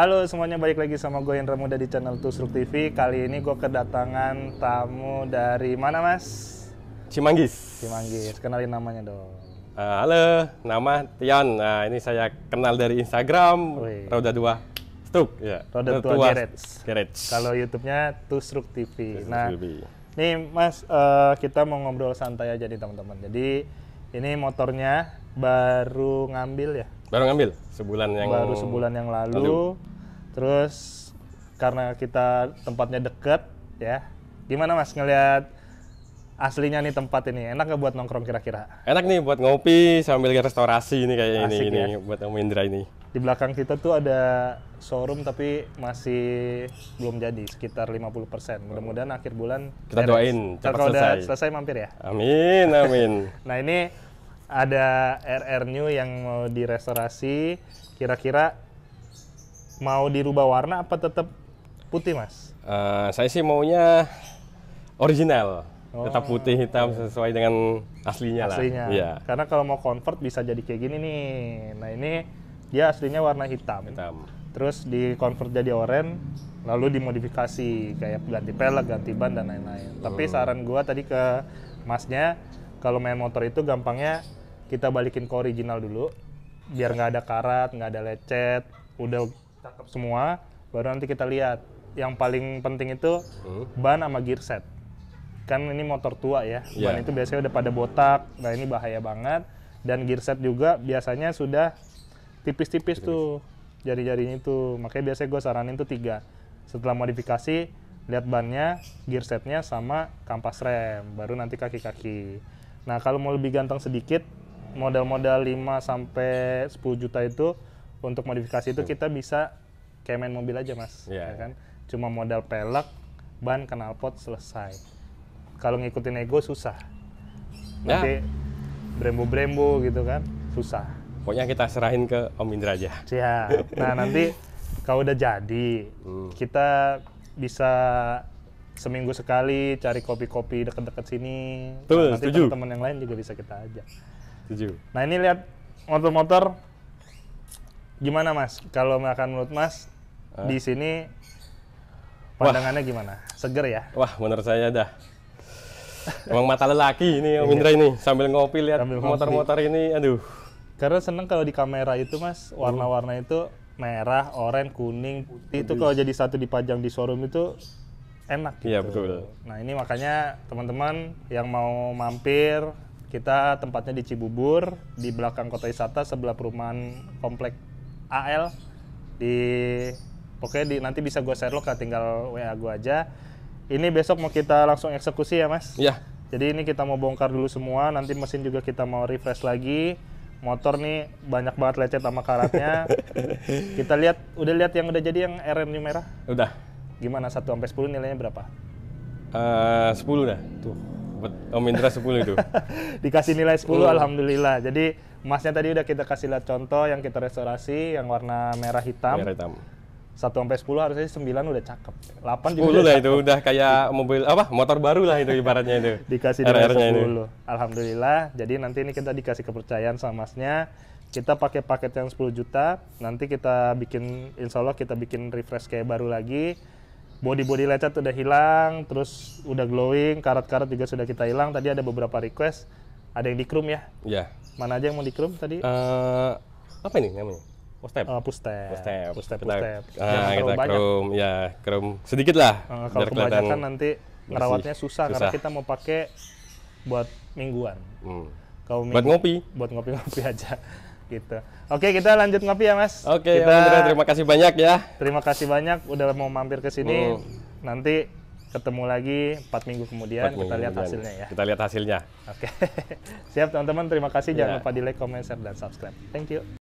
Halo semuanya, balik lagi sama gue Indra Muda di channel Tusruk TV. Kali ini gue kedatangan tamu dari mana mas? Cimanggis. Cimanggis, kenalin namanya dong. Uh, halo, nama Tian. Nah, ini saya kenal dari Instagram, Wih. Roda 2 Struk. Ya. Roda, dua 2 Garage. Kalau YouTube-nya Tusruk TV. Tusruk nah, TV. nih mas, uh, kita mau ngobrol santai aja nih teman-teman. Jadi, ini motornya baru ngambil ya? Baru ngambil sebulan yang baru sebulan yang lalu. lalu. Terus karena kita tempatnya deket ya. Gimana Mas ngelihat aslinya nih tempat ini? Enak gak buat nongkrong kira-kira? Enak nih buat ngopi sambil ke restorasi ini kayak Asik ini, ya? ini buat Om Indra ini. Di belakang kita tuh ada showroom tapi masih belum jadi sekitar 50%. Mudah-mudahan akhir bulan kita doain cepat selesai. selesai mampir ya. Amin, amin. nah, ini ada RR New yang mau direstorasi, kira-kira mau dirubah warna apa tetap putih, Mas? Uh, saya sih maunya original. Oh. Tetap putih hitam sesuai dengan aslinya, aslinya. lah. Iya. Karena kalau mau convert bisa jadi kayak gini nih. Nah, ini dia aslinya warna hitam. Hitam. Terus di convert jadi oranye, lalu dimodifikasi kayak ganti pelek, ganti ban dan lain-lain. Tapi hmm. saran gua tadi ke masnya kalau main motor itu gampangnya kita balikin ke original dulu biar nggak ada karat nggak ada lecet udah cakep semua baru nanti kita lihat yang paling penting itu hmm. ban sama gear set kan ini motor tua ya yeah. ban iya. itu biasanya udah pada botak nah ini bahaya banget dan gear set juga biasanya sudah tipis-tipis tuh jari-jarinya itu makanya biasanya gue saranin tuh tiga setelah modifikasi lihat bannya gear setnya sama kampas rem baru nanti kaki-kaki nah kalau mau lebih ganteng sedikit modal-modal 5 sampai 10 juta itu untuk modifikasi itu kita bisa kayak main mobil aja mas yeah. ya kan cuma modal pelek ban knalpot selesai kalau ngikutin ego susah ya. nanti yeah. brembo-brembo gitu kan susah pokoknya kita serahin ke Om Indra aja Ya, nah nanti kalau udah jadi hmm. kita bisa seminggu sekali cari kopi-kopi deket-deket sini Tuh, nanti teman-teman yang lain juga bisa kita ajak Setuju. Nah ini lihat motor-motor gimana mas? Kalau makan menurut mas uh. di sini pandangannya Wah. gimana? Seger ya? Wah menurut saya dah. Emang mata lelaki ini Om Indra ini sambil ngopi lihat motor-motor ini, aduh. Karena seneng kalau di kamera itu mas warna-warna itu merah, oranye, kuning, putih itu kalau jadi satu dipajang di showroom itu enak. Iya gitu. betul. Nah ini makanya teman-teman yang mau mampir kita tempatnya di Cibubur, di belakang kota wisata sebelah perumahan komplek AL di pokoknya di, nanti bisa gue share lo tinggal WA gue aja. Ini besok mau kita langsung eksekusi ya mas? Iya. Jadi ini kita mau bongkar dulu semua, nanti mesin juga kita mau refresh lagi. Motor nih banyak banget lecet sama karatnya. kita lihat, udah lihat yang udah jadi yang RM merah? Udah. Gimana satu sampai sepuluh nilainya berapa? Uh, dah. Tuh. Om Indra 10 itu. Dikasih nilai 10 10 alhamdulillah. Jadi emasnya tadi udah kita kasih lihat contoh yang kita restorasi yang warna merah hitam. Merah hitam. 1 sampai 10 harusnya 9 udah cakep. 8 juga udah lah cakep. itu udah kayak mobil apa motor baru lah itu ibaratnya itu. dikasih nilai 10. Ini. Alhamdulillah. Jadi nanti ini kita dikasih kepercayaan sama masnya kita pakai paket yang 10 juta, nanti kita bikin, insya Allah kita bikin refresh kayak baru lagi, body-body lecet udah hilang, terus udah glowing, karat-karat juga sudah kita hilang. Tadi ada beberapa request, ada yang di dikrum ya? Iya. Yeah. Mana aja yang mau di dikrum tadi? Uh, apa ini namanya? Pustep. Uh, pustep. Pustep. Pustep. Pustep. Pustep. Ah, kita krum, ya krum. Sedikit lah. Uh, kalau kebanyakan nanti merawatnya susah, susah, karena kita mau pakai buat mingguan. Hmm. Kalau minggu, buat ngopi. Buat ngopi-ngopi aja gitu. Oke, kita lanjut ngopi ya, Mas. Oke, kita... terima kasih banyak ya. Terima kasih banyak udah mau mampir ke sini. Nanti ketemu lagi empat minggu kemudian 4 minggu kita lihat kemudian. hasilnya ya. Kita lihat hasilnya. Oke. Siap teman-teman, terima kasih. Jangan ya. lupa di like, comment, share dan subscribe. Thank you.